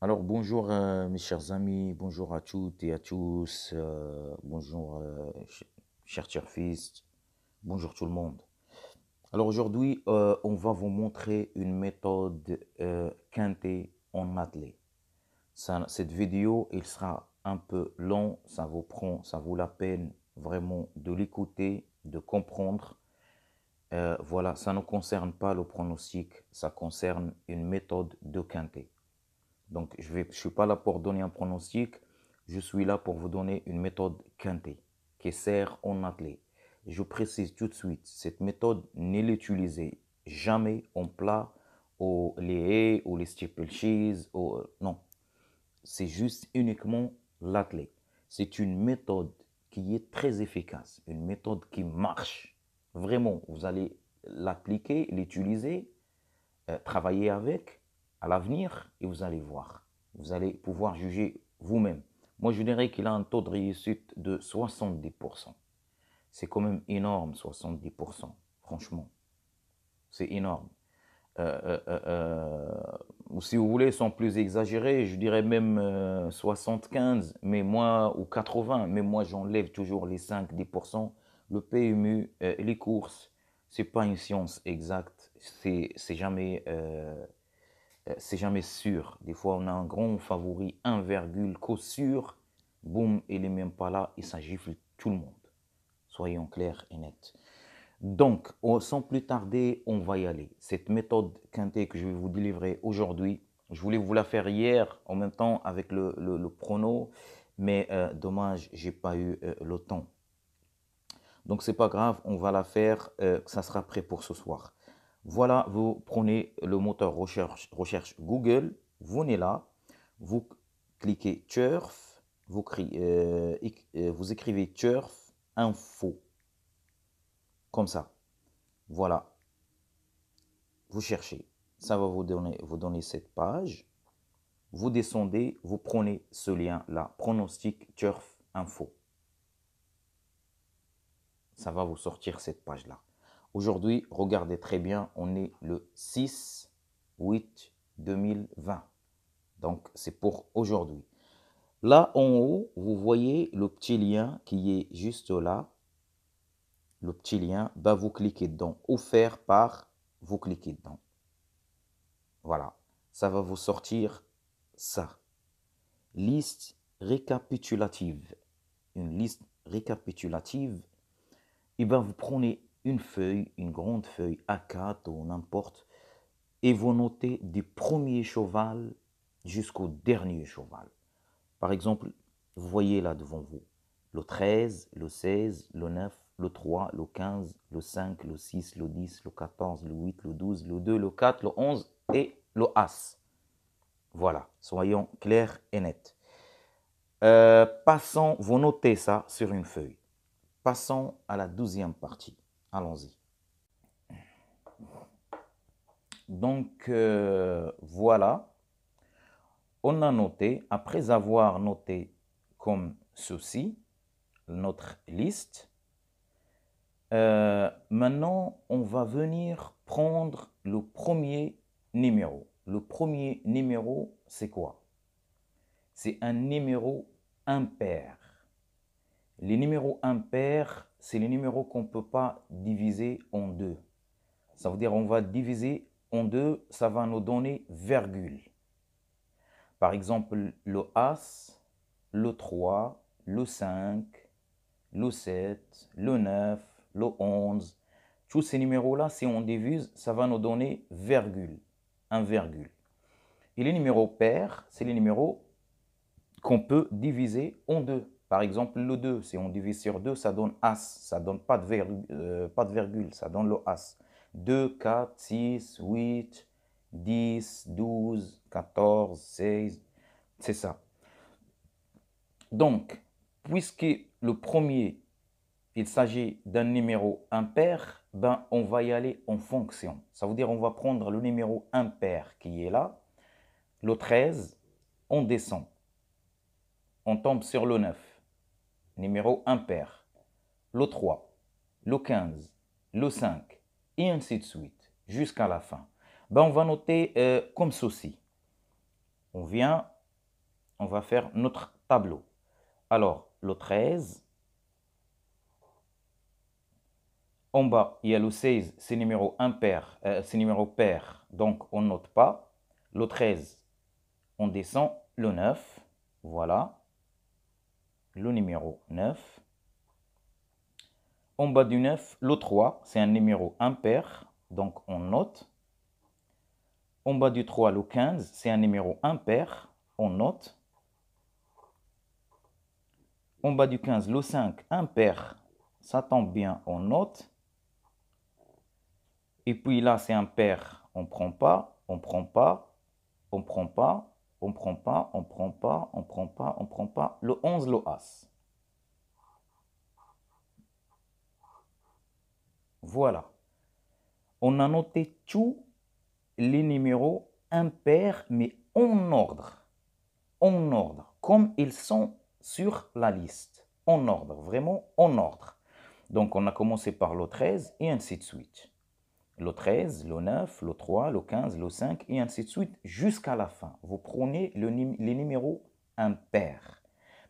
Alors bonjour euh, mes chers amis, bonjour à toutes et à tous, euh, bonjour euh, chers cher bonjour tout le monde. Alors aujourd'hui, on va vous montrer une méthode quintée en athlée. cette vidéo, il sera un peu long, ça vous prend, ça vaut la peine vraiment de l'écouter, de comprendre. voilà, ça ne concerne pas le pronostic, ça concerne une méthode de quintée. Donc, je ne suis pas là pour donner un pronostic, je suis là pour vous donner une méthode quintée qui sert en athlète. Je précise tout de suite, cette méthode, ne l'utilisez jamais en plat, ou les haies, ou les steeple cheese, ou... non. C'est juste uniquement l'athlète. C'est une méthode qui est très efficace, une méthode qui marche. Vraiment, vous allez l'appliquer, l'utiliser, euh, travailler avec, à l'avenir et vous allez voir. Vous allez pouvoir juger vous-même. Moi, je dirais qu'il a un taux de réussite de 70%. C'est quand même énorme, 70%. Franchement, c'est énorme. Euh, euh, euh, si vous voulez, sans plus exagérer, je dirais même 75, mais moi, ou 80, mais moi, j'enlève toujours les 5-10%. Le PMU, les courses, c'est pas une science exacte, c'est jamais euh, c'est jamais sûr. Des fois, on a un grand favori, 1, sûr, boum, il n'est même pas là Il s'agit tout le monde. Soyons clairs et nets. Donc, oh, sans plus tarder, on va y aller. Cette méthode quintet que je vais vous délivrer aujourd'hui, je voulais vous la faire hier en même temps avec le, prono, mais dommage, euh, dommage, j'ai pas eu euh, le temps. Donc, c'est pas grave, on va la faire, ça sera prêt pour ce soir. Voilà, vous prenez le moteur recherche, Google, vous venez là, vous cliquez Turf, euh, euh, vous, écrivez Turf Info, comme ça. Voilà, vous cherchez, ça va vous donner, vous donner cette page. Vous descendez, vous prenez ce lien-là, pronostic Turf Info. Ça va vous sortir cette page-là. Aujourd'hui, regardez très bien, on est le 6 8 2020. Donc, c'est pour aujourd'hui. Là en haut, vous voyez le petit lien qui est juste là. Le petit lien, bah, vous cliquez dedans. Offert par, vous cliquez dedans. Voilà, ça va vous sortir ça. Liste récapitulative. Une liste récapitulative. Et eh ben vous prenez une feuille, une grande feuille A4 ou n'importe, et vous notez du premier cheval jusqu'au dernier cheval. Par exemple, vous voyez là devant vous le 13, le 16, le 9, le 3, le 15, le 5, le 6, le 10, le 14, le 8, le 12, le 2, le 4, le 11 et le As. Voilà, soyons clairs et nets. Euh, passons, vous notez ça sur une feuille. Passons à la douzième partie. Allons-y. Donc euh, voilà, on a noté, après avoir noté comme ceci, notre liste, euh, maintenant on va venir prendre le premier numéro. Le premier numéro, c'est quoi C'est un numéro impair. Les numéros impairs c'est les numéros qu'on ne peut pas diviser en deux. Ça veut dire qu'on va diviser en deux, ça va nous donner virgule. Par exemple, le As, le 3, le 5, le 7, le 9, le 11. Tous ces numéros-là, si on divise, ça va nous donner virgule, un virgule. Et les numéros pairs, c'est les numéros qu'on peut diviser en deux. Par exemple, le 2, si on divise sur 2, ça donne As, ça donne pas de, virgule, euh, pas de ça donne le As. 2, 4, 6, 8, 10, 12, 14, 16, c'est ça. Donc, puisque le premier, il s'agit d'un numéro impair, ben on va y aller en fonction. Ça veut dire on va prendre le numéro impair qui est là, le 13, on descend. On tombe sur le 9 numéro impair, le 3, le 15, le 5, et ainsi de suite, jusqu'à la fin. Ben, on va noter euh, comme ceci. On vient, on va faire notre tableau. Alors, le 13, En bas, il y a le 16, c'est numéro impair, euh, c'est numéro pair, donc on note pas. Le 13, on descend. Le 9, voilà le numéro 9. En bas du 9, le 3, c'est un numéro impair, donc on note. En bas du 3, le 15, c'est un numéro impair, on note. En bas du 15, le 5, impair, ça tombe bien, on note. Et puis là, c'est impair, on prend pas, on prend pas, on prend pas, on prend pas, on prend pas, on prend pas, on prend pas. Le 11, l'OAS. Voilà. On a noté tous les numéros impairs, mais en ordre. En ordre, comme ils sont sur la liste. En ordre, vraiment en ordre. Donc on a commencé par le 13 et ainsi de suite. Le 13, le 9, le 3, le 15, le 5, et ainsi de suite jusqu'à la fin. Vous prenez les numéros impairs.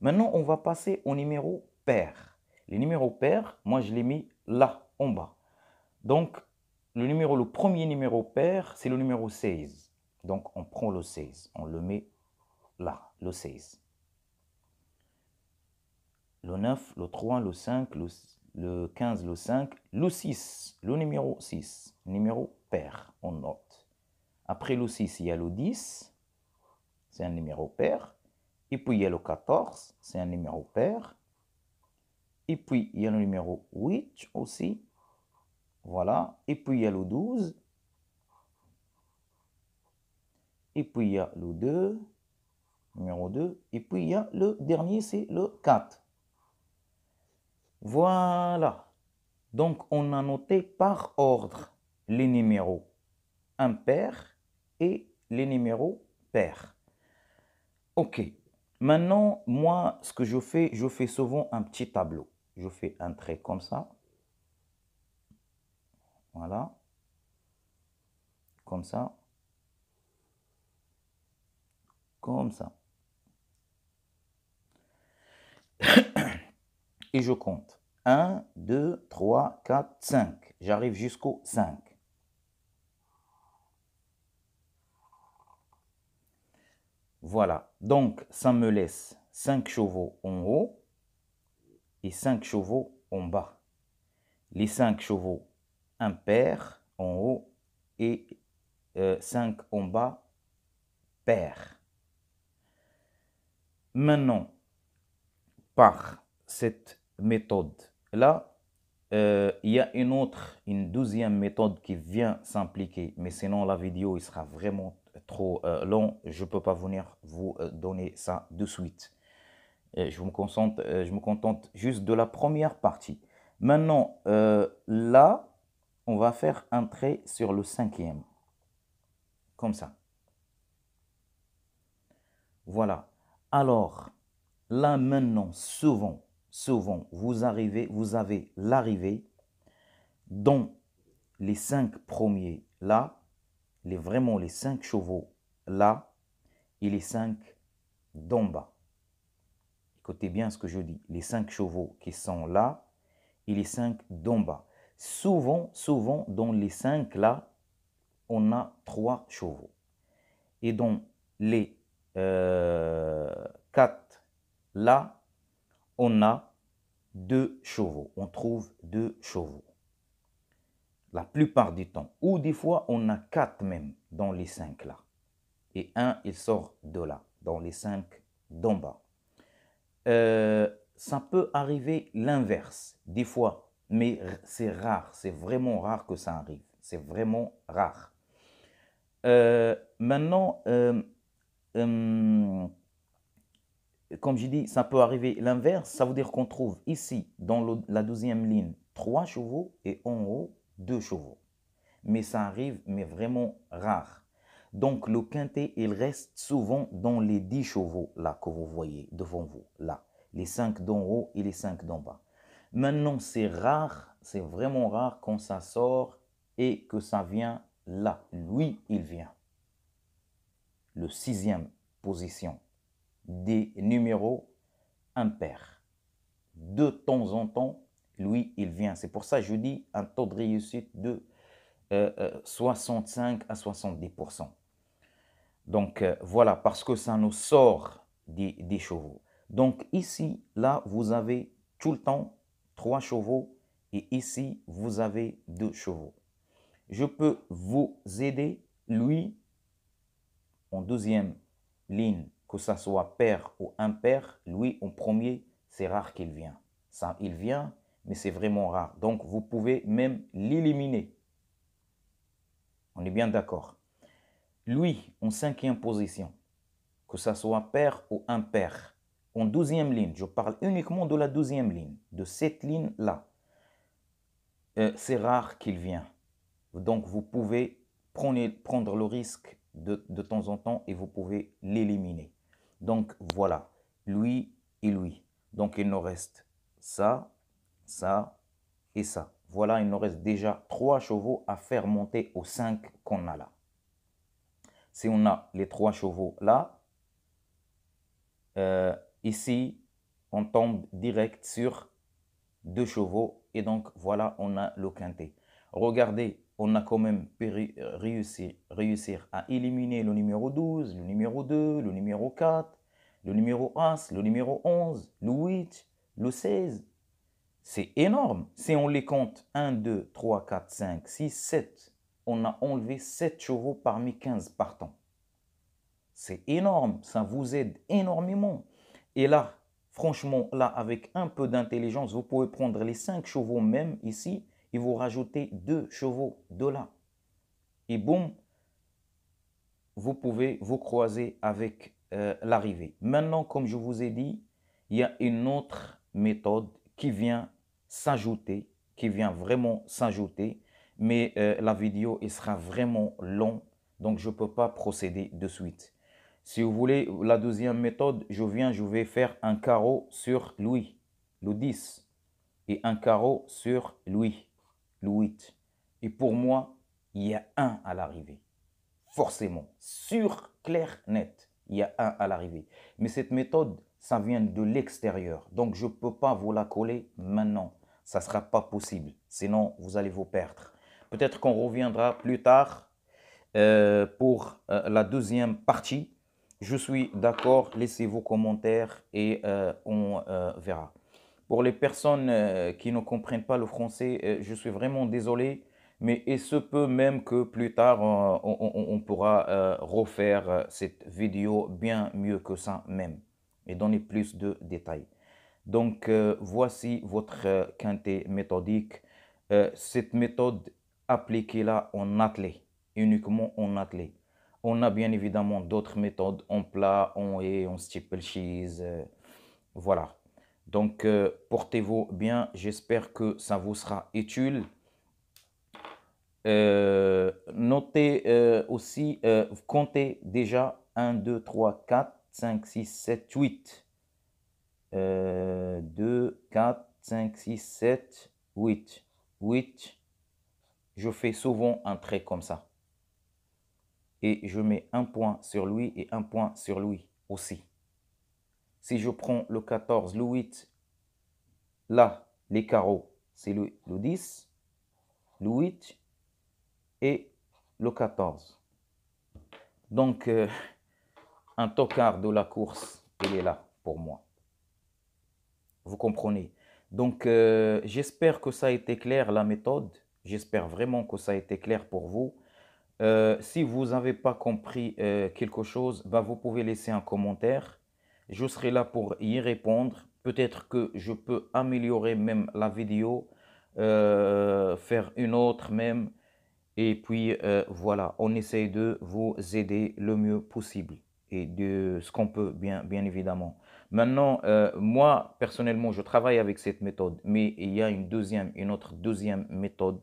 Maintenant, on va passer au numéro pair. Les numéros pairs, moi je les mis là, en bas. Donc, le, numéro, le premier numéro pair, c'est le numéro 16. Donc, on prend le 16, on le met là, le 16. Le 9, le 3, le 5, le 6 le 15, le 5, le 6, le numéro 6, numéro pair, on note. Après le 6, il y a le 10, c'est un numéro pair. Et puis il y a le 14, c'est un numéro pair. Et puis il y a le numéro 8 aussi. Voilà. Et puis il y a le 12. Et puis il y a le 2, numéro 2. Et puis il y a le dernier, c'est le 4. Voilà. Donc on a noté par ordre les numéros impairs et les numéros pairs. Ok. Maintenant, moi, ce que je fais, je fais souvent un petit tableau. Je fais un trait comme ça. Voilà. Comme ça. Comme ça. je compte. 1, 2, 3, 4, 5. J'arrive jusqu'au 5. Voilà, donc ça me laisse 5 chevaux en haut et 5 chevaux en bas. Les 5 chevaux impairs en haut et 5 euh, en bas pairs. Maintenant, par cette méthode. Là, euh, il y a une autre, une deuxième méthode qui vient s'impliquer, mais sinon la vidéo sera vraiment trop euh, long. Je ne peux pas venir vous euh, donner ça de suite. je, me concentre, je me contente juste de la première partie. Maintenant, là, on va faire un trait sur le cinquième. Comme ça. Voilà. Alors, là maintenant, souvent, souvent, vous, arrivez, vous avez l'arrivée dont les cinq premiers là, les, vraiment les cinq chevaux là, et les cinq d'en bas. Écoutez bien ce que je dis. Les cinq chevaux qui sont là, et les cinq d'en bas. Souvent, souvent, dans les cinq là, on a trois chevaux. Et dans les euh, quatre là, on a deux chevaux. On trouve deux chevaux. La plupart du temps. Ou des fois, on a quatre même dans les cinq là. Et un, il sort de là, dans les cinq d'en bas. Euh, ça peut arriver l'inverse, des fois, mais c'est rare, c'est vraiment rare que ça arrive. C'est vraiment rare. Euh, maintenant, euh, hum, comme j'ai dit, ça peut arriver l'inverse. Ça veut dire qu'on trouve ici, dans la deuxième ligne, trois chevaux et en haut, deux chevaux. Mais ça arrive, mais vraiment rare. Donc le quintet, il reste souvent dans les dix chevaux, là, que vous voyez devant vous, là. Les cinq d'en haut et les cinq d'en bas. Maintenant, c'est rare, c'est vraiment rare quand ça sort et que ça vient là. Lui, il vient. Le sixième position des numéros impairs. De temps en temps, lui, il vient. C'est pour ça que je dis un taux de réussite de 65 euh, euh, à 70%. Donc euh, voilà, parce que ça nous sort des, des, chevaux. Donc ici, là, vous avez tout le temps trois chevaux et ici, vous avez deux chevaux. Je peux vous aider, lui, en deuxième ligne que ça soit père ou impair, lui, en premier, c'est rare qu'il vient. Ça, il vient, mais c'est vraiment rare. Donc, vous pouvez même l'éliminer. On est bien d'accord. Lui, en cinquième position, que ça soit père ou impair, en douzième ligne, je parle uniquement de la douzième ligne, de cette ligne-là, euh, c'est rare qu'il vient. Donc, vous pouvez prendre, prendre le risque de temps en temps et vous pouvez l'éliminer. Donc voilà, lui et lui. Donc il nous reste ça, ça et ça. Voilà, il nous reste déjà trois chevaux à faire monter aux cinq qu'on a là. Si on a les trois chevaux là, euh, ici, on tombe direct sur deux chevaux. Et donc voilà, on a le quintet. Regardez, on a quand même réussi, à éliminer le numéro 12, le numéro 2, le numéro 4, le numéro 1, le numéro 11, le 8, le 16. C'est énorme. Si on les compte 1, 2, 3, 4, 5, 6, 7, on a enlevé 7 chevaux parmi 15 partants. C'est énorme. Ça vous aide énormément. Et là, franchement, là, avec un peu d'intelligence, vous pouvez prendre les 5 chevaux même ici vous rajoutez deux chevaux de là. Et boum, vous pouvez vous croiser avec euh, l'arrivée. Maintenant, comme je vous ai dit, il y a une autre méthode qui vient s'ajouter, qui vient vraiment s'ajouter, mais euh, la vidéo, il sera vraiment long, donc je ne peux pas procéder de suite. Si vous voulez, la deuxième méthode, je viens, je vais faire un carreau sur lui, le 10, et un carreau sur lui. Et pour moi, il y a un à l'arrivée. Forcément, sur clair, net, il y a un à l'arrivée. Mais cette méthode, ça vient de l'extérieur. Donc, je ne peux pas vous la coller maintenant. Ça ne sera pas possible. Sinon, vous allez vous perdre. Peut-être qu'on reviendra plus tard euh, pour euh, la deuxième partie. Je suis d'accord. Laissez vos commentaires et euh, on verra. Pour les personnes euh, qui ne comprennent pas le français, euh, je suis vraiment désolé, mais il se peut même que plus tard, euh, on, pourra refaire cette vidéo bien mieux que ça même et donner plus de détails. Donc, voici votre quintet méthodique. cette méthode, appliquée là en athlée, uniquement en athlée. On a bien évidemment d'autres méthodes en plat, en haie, en steeple cheese. voilà. Donc, euh, portez-vous bien. J'espère que ça vous sera utile. Euh, notez euh, aussi, comptez déjà 1, 2, 3, 4, 5, 6, 7, 8. 2, 4, 5, 6, 7, 8. 8. Je fais souvent un trait comme ça. Et je mets un point sur lui et un point sur lui aussi. Si je prends le 14, le 8, là, les carreaux, c'est le, 10, le 8 et le 14. Donc, euh, un tocard de la course, il est là pour moi. Vous comprenez Donc, euh, j'espère que ça a été clair, la méthode. J'espère vraiment que ça a été clair pour vous. Euh, si vous n'avez pas compris quelque chose, bah, vous pouvez laisser un commentaire. Je serai là pour y répondre. Peut-être que je peux améliorer même la vidéo, euh, faire une autre même. Et puis euh, voilà, on essaye de vous aider le mieux possible et de ce qu'on peut, bien, bien évidemment. Maintenant, euh, moi, personnellement, je travaille avec cette méthode, mais il y a une deuxième, une autre deuxième méthode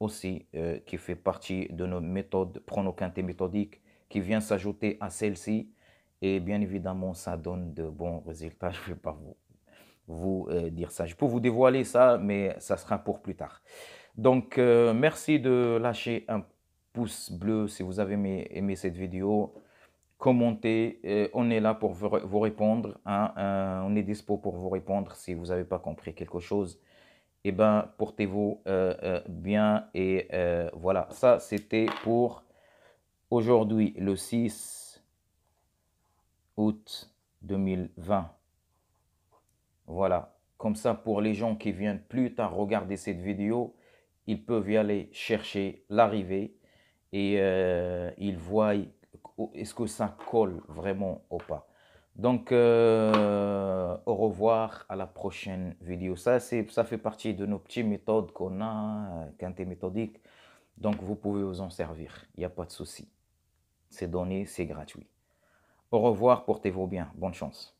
aussi qui fait partie de nos méthodes pronoquintées méthodiques qui vient s'ajouter à celle-ci et bien évidemment, ça donne de bons résultats. Je ne vais pas vous, euh, dire ça. Je peux vous dévoiler ça, mais ça sera pour plus tard. Donc, euh, merci de lâcher un pouce bleu si vous avez aimé, cette vidéo. Commentez, euh, on est là pour vous répondre. Hein, on est dispo pour vous répondre si vous n'avez pas compris quelque chose. Eh bien, portez-vous bien. Et voilà, ça c'était pour aujourd'hui, le 6 août 2020. Voilà, comme ça pour les gens qui viennent plus tard regarder cette vidéo, ils peuvent y aller chercher l'arrivée et euh, ils voient est-ce que ça colle vraiment ou pas. Donc, euh, au revoir à la prochaine vidéo. Ça, c'est ça fait partie de nos petites méthodes qu'on a, quand méthodique. Donc, vous pouvez vous en servir. Il n'y a pas de souci. C'est donné, c'est gratuit. Au revoir, portez-vous bien. Bonne chance.